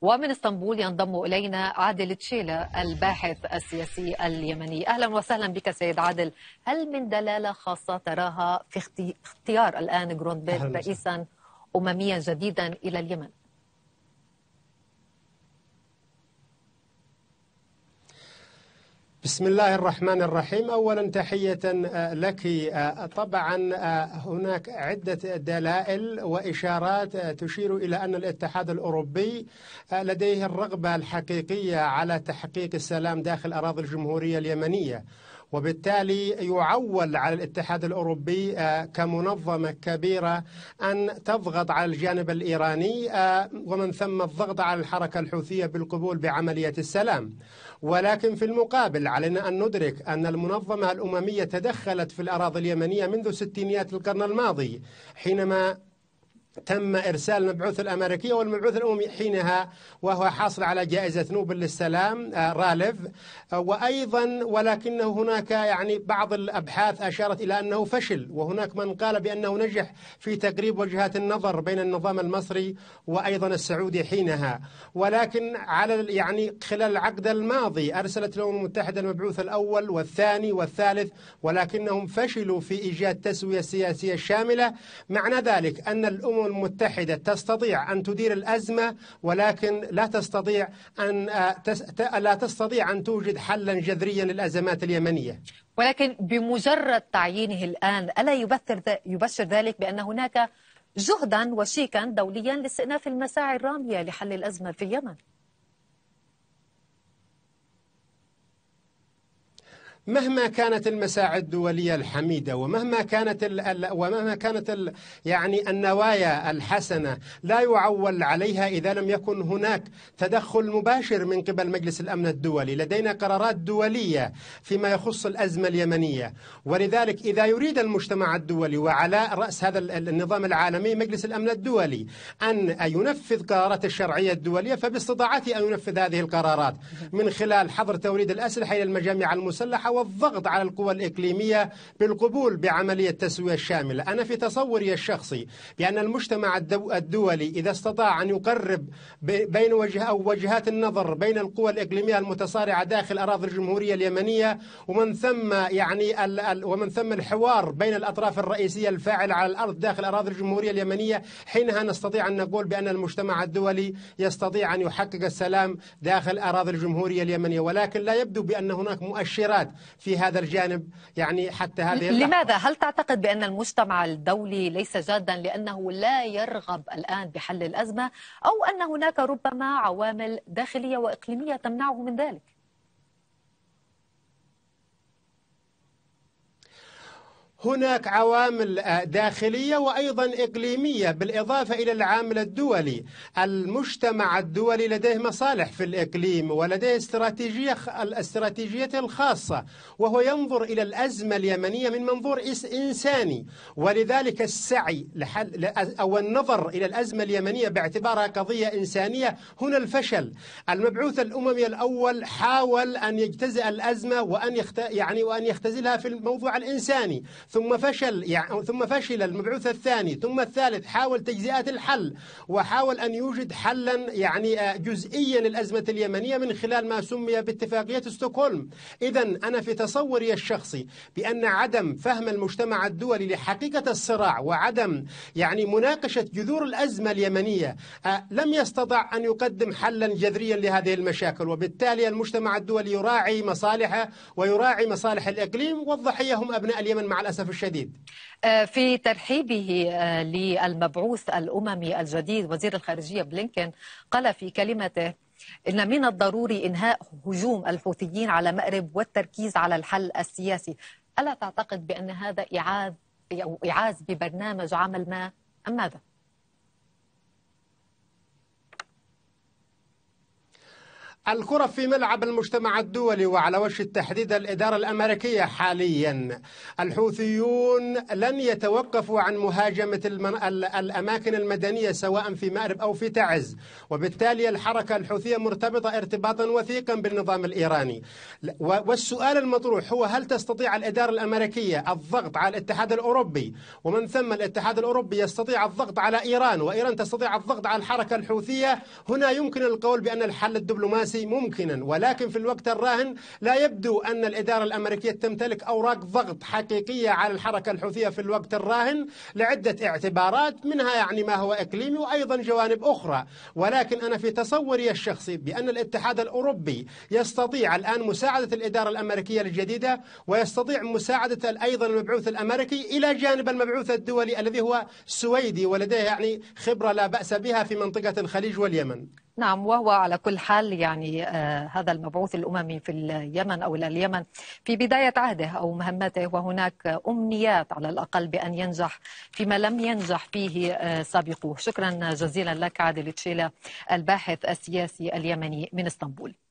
ومن اسطنبول ينضم الينا عادل تشيلا الباحث السياسي اليمني اهلا وسهلا بك سيد عادل هل من دلاله خاصه تراها في اختيار الان جروندبيل رئيسا امميا جديدا الى اليمن بسم الله الرحمن الرحيم اولا تحيه آه، لك آه، طبعا آه، هناك عده دلائل واشارات تشير الى ان الاتحاد الاوروبي لديه الرغبه الحقيقيه على تحقيق السلام داخل اراضي الجمهوريه اليمنيه وبالتالي يعول على الاتحاد الأوروبي آه، كمنظمة كبيرة أن تضغط على الجانب الإيراني آه، ومن ثم الضغط على الحركة الحوثية بالقبول بعملية السلام ولكن في المقابل علينا أن ندرك أن المنظمة الأممية تدخلت في الأراضي اليمنية منذ ستينيات القرن الماضي حينما تم إرسال المبعوث الأمريكي والمبعوث الأممي حينها وهو حاصل على جائزة نوبل للسلام آه، رالف آه، وأيضا ولكنه هناك يعني بعض الأبحاث أشارت إلى أنه فشل وهناك من قال بأنه نجح في تقريب وجهات النظر بين النظام المصري وأيضا السعودي حينها ولكن على يعني خلال العقد الماضي أرسلت الأمم المتحدة المبعوث الأول والثاني والثالث ولكنهم فشلوا في إيجاد تسوية سياسية شاملة معنى ذلك أن الأمم المتحدة تستطيع أن تدير الأزمة ولكن لا تستطيع أن آه، لا تستطيع أن توجد حلا جذريا للأزمات اليمنية ولكن بمجرد تعيينه الآن ألا يبثر يبشر ذلك بأن هناك جهدا وشيكا دوليا لاستئناف المساعي الرامية لحل الأزمة في اليمن مهما كانت المساعي الدولية الحميدة ومهما كانت الـ ومهما كانت الـ يعني النوايا الحسنة لا يعول عليها إذا لم يكن هناك تدخل مباشر من قبل مجلس الأمن الدولي لدينا قرارات دولية فيما يخص الأزمة اليمنية ولذلك إذا يريد المجتمع الدولي وعلى رأس هذا النظام العالمي مجلس الأمن الدولي أن ينفذ قرارات الشرعية الدولية فباستطاعته أن ينفذ هذه القرارات من خلال حظر توريد الأسلحة إلى المجاميع المسلحة والضغط على القوى الإقليمية بالقبول بعملية تسوية شاملة أنا في تصوري الشخصي بأن المجتمع الدولي إذا استطاع أن يقرب بين وجه أو وجهات النظر بين القوى الإقليمية المتصارعة داخل أراضي الجمهورية اليمنية ومن ثم يعني ومن ثم الحوار بين الأطراف الرئيسية الفاعلة على الأرض داخل أراضي الجمهورية اليمنية حينها نستطيع أن نقول بأن المجتمع الدولي يستطيع أن يحقق السلام داخل أراضي الجمهورية اليمنية ولكن لا يبدو بأن هناك مؤشرات في هذا الجانب يعني حتى هذه اللحظة. لماذا هل تعتقد بأن المجتمع الدولي ليس جادا لأنه لا يرغب الآن بحل الأزمة أو أن هناك ربما عوامل داخلية وإقليمية تمنعه من ذلك هناك عوامل داخليه وايضا اقليميه بالاضافه الى العامل الدولي المجتمع الدولي لديه مصالح في الاقليم ولديه استراتيجيه الاستراتيجيه الخاصه وهو ينظر الى الازمه اليمنيه من منظور انساني ولذلك السعي لحل او النظر الى الازمه اليمنيه باعتبارها قضيه انسانيه هنا الفشل المبعوث الاممي الاول حاول ان يجتزئ الازمه وان يعني وان يختزلها في الموضوع الانساني ثم فشل يعني ثم فشل المبعوث الثاني ثم الثالث حاول تجزئة الحل وحاول أن يوجد حلا يعني آه، جزئيا للأزمة اليمنية من خلال ما سمي باتفاقية ستوكهولم إذا أنا في تصوري الشخصي بأن عدم فهم المجتمع الدولي لحقيقة الصراع وعدم يعني مناقشة جذور الأزمة اليمنية آه، لم يستطع أن يقدم حلا جذريا لهذه المشاكل وبالتالي المجتمع الدولي يراعي مصالحه ويراعي مصالح الإقليم والضحية هم أبناء اليمن مع الأسف للأسف الشديد آه، في ترحيبه آه، للمبعوث الأممي الجديد وزير الخارجية بلينكين قال في كلمته إن من الضروري إنهاء هجوم الحوثيين على مأرب والتركيز على الحل السياسي ألا تعتقد بأن هذا إعاز أو إعاز ببرنامج عمل ما أم ماذا؟ الكرة في ملعب المجتمع الدولي وعلى وش التحديد الإدارة الأمريكية حاليا الحوثيون لن يتوقفوا عن مهاجمة المن... الأماكن المدنية سواء في مأرب أو في تعز وبالتالي الحركة الحوثية مرتبطة ارتباطا وثيقا بالنظام الإيراني والسؤال المطروح هو هل تستطيع الإدارة الأمريكية الضغط على الاتحاد الأوروبي ومن ثم الاتحاد الأوروبي يستطيع الضغط على إيران وإيران تستطيع الضغط على الحركة الحوثية هنا يمكن القول بأن الحل الدبلوماسي السياسي ممكنا ولكن في الوقت الراهن لا يبدو أن الإدارة الأمريكية تمتلك أوراق ضغط حقيقية على الحركة الحوثية في الوقت الراهن لعدة اعتبارات منها يعني ما هو إقليمي وأيضا جوانب أخرى ولكن أنا في تصوري الشخصي بأن الاتحاد الأوروبي يستطيع الآن مساعدة الإدارة الأمريكية الجديدة ويستطيع مساعدة أيضا المبعوث الأمريكي إلى جانب المبعوث الدولي الذي هو سويدي ولديه يعني خبرة لا بأس بها في منطقة الخليج واليمن نعم وهو على كل حال يعني آه، هذا المبعوث الأممي في اليمن أو إلى اليمن في بداية عهده أو مهمته وهناك أمنيات على الأقل بأن ينجح فيما لم ينجح فيه آه، سابقوه شكرا جزيلا لك عادل تشيلا الباحث السياسي اليمني من اسطنبول